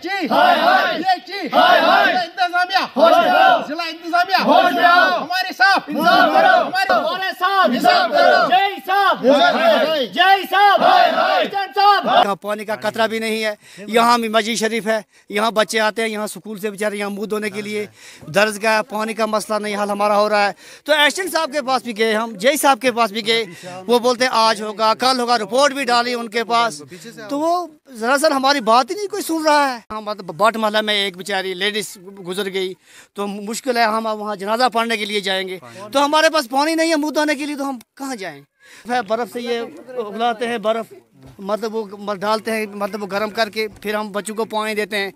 Zilaitin! Hay hay! Zilaitin! Hay hay! Zilait इंतजामिया होश में आओ जिला इंतजामिया होश में आओ हमारे साथ इंसाफ करो हमारे साथ इंसाफ करो जय इंसाफ यहाँ पानी का कतरा भी नहीं है यहाँ मस्जिद शरीफ है यहाँ बच्चे आते हैं यहाँ स्कूल से बेचारे यहाँ मुँह धोने के लिए दर्ज का पानी का मसला नहीं हाल हमारा हो रहा है तो एशन साहब के पास भी गए हम जय साहब के पास भी गए वो बोलते हैं आज होगा कल होगा रिपोर्ट भी डाली उनके पास तो वो दरअसल हमारी बात ही नहीं कोई सुन रहा है हम मतलब बाट महला में एक बेचारी लेडीज गुजर गई तो मुश्किल है हम वहाँ जनाजा पढ़ने के लिए जाएंगे तो हमारे पास पानी नहीं है मुँह धोने के लिए तो हम कहाँ जाएँ बर्फ़ से ये उगलाते हैं बर्फ़ मतलब वो डालते हैं मतलब वो गर्म करके फिर हम बच्चों को पानी देते हैं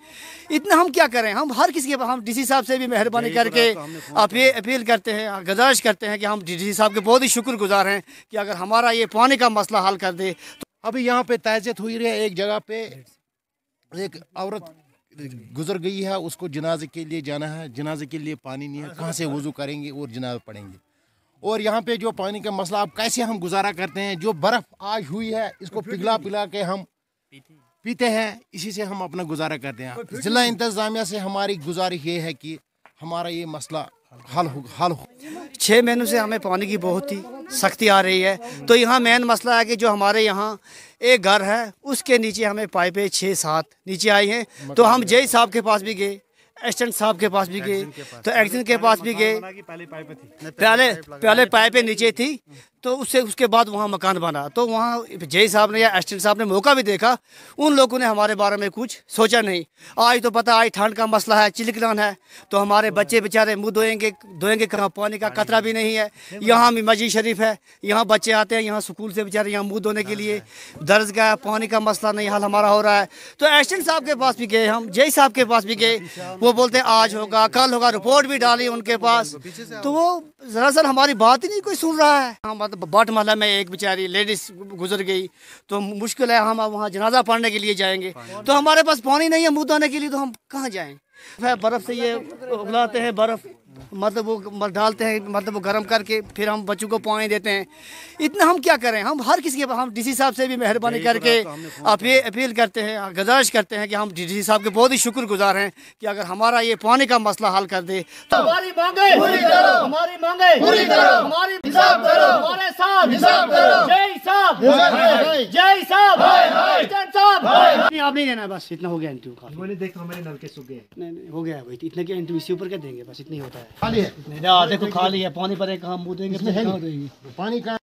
इतना हम क्या करें हम हर किसी के हम डी साहब से भी मेहरबानी तो करके तो अपील अपील करते हैं गुजारिश करते हैं कि हम डी साहब के बहुत ही शुक्रगुजार हैं कि अगर हमारा ये पानी का मसला हल कर दे तो अभी यहाँ पे तैजियत हुई रही है एक जगह पे एक औरत गुजर गई है उसको जनाजे के लिए जाना है जनाजे के लिए पानी नहीं है कहाँ से वज़ू करेंगे और जनाजे पड़ेंगे और यहाँ पे जो पानी का मसला अब कैसे हम गुजारा करते हैं जो बर्फ़ आज हुई है इसको पिघला पिघला के हम पीते हैं इसी से हम अपना गुजारा करते हैं ज़िला इंतज़ामिया से हमारी गुजारिश ये है कि हमारा ये मसला हल हो हल हो छः महीनों से हमें पानी की बहुत ही सख्ती आ रही है तो यहाँ मेन मसला है कि जो हमारे यहाँ एक घर है उसके नीचे हमें पाइपें छः सात नीचे आई हैं तो हम जय साहब के पास भी गए असिस्टेंट साहब के पास भी गए तो एक्सिन के पास तो भी गए पहले पहले पाइपें नीचे थी तो उससे उसके बाद वहाँ मकान बना तो वहाँ जय साहब ने या असिस्टेंट साहब ने मौका भी देखा उन लोगों ने हमारे बारे में कुछ सोचा नहीं आज तो पता आज ठंड का मसला है चिलकलान है तो हमारे हाँ। बच्चे बेचारे मुँह धोएंगे धोएंगे कहाँ पानी का कतरा भी नहीं है यहाँ भी मस्जिद शरीफ है यहाँ बच्चे आते हैं यहाँ स्कूल से बेचारे यहाँ मुँह धोने के हाँ, लिए हाँ। दर्ज गया पानी का मसला नहीं हाल हमारा हो रहा है तो असिस्टेंट साहब के पास भी गए हम जय साहब के पास भी गए वो बोलते आज होगा कल होगा रिपोर्ट भी डाली उनके पास तो वो दरअसल हमारी बात ही नहीं कोई सुन रहा है हम बाट महला में एक बेचारी लेडीज गुजर गई तो मुश्किल है हम वहाँ जनाजा पढ़ने के लिए जाएंगे तो हमारे पास पानी नहीं है मुँह धोने के लिए तो हम कहाँ जाएँ बर्फ़ से ये उगलाते हैं बर्फ़ मतलब वो डालते हैं मतलब वो गर्म करके फिर हम बच्चों को पानी देते हैं इतना हम क्या करें हम हर किसी के हम डी साहब से भी मेहरबानी तो करके तो अपील अपील करते हैं गुजारिश करते हैं कि हम डी साहब के बहुत ही शुक्रगुजार हैं कि अगर हमारा ये पानी का मसला हल कर दे तो हमारी मांगे पूरी करो हमारी मांगे पूरी करो हमारी हिसाब करो हमारे साथ हिसाब करो जय साहब जय साहब नहीं आप नहीं देना बस इतना हो गया एंट्री काफी देखो हमारे नलके सूख गए नहीं नहीं हो गया भाई इतना की एंट्री इसी ऊपर क्या देंगे बस इतना ही होता है खाली है देखो खाली है पानी पर एक हम देंगे पानी का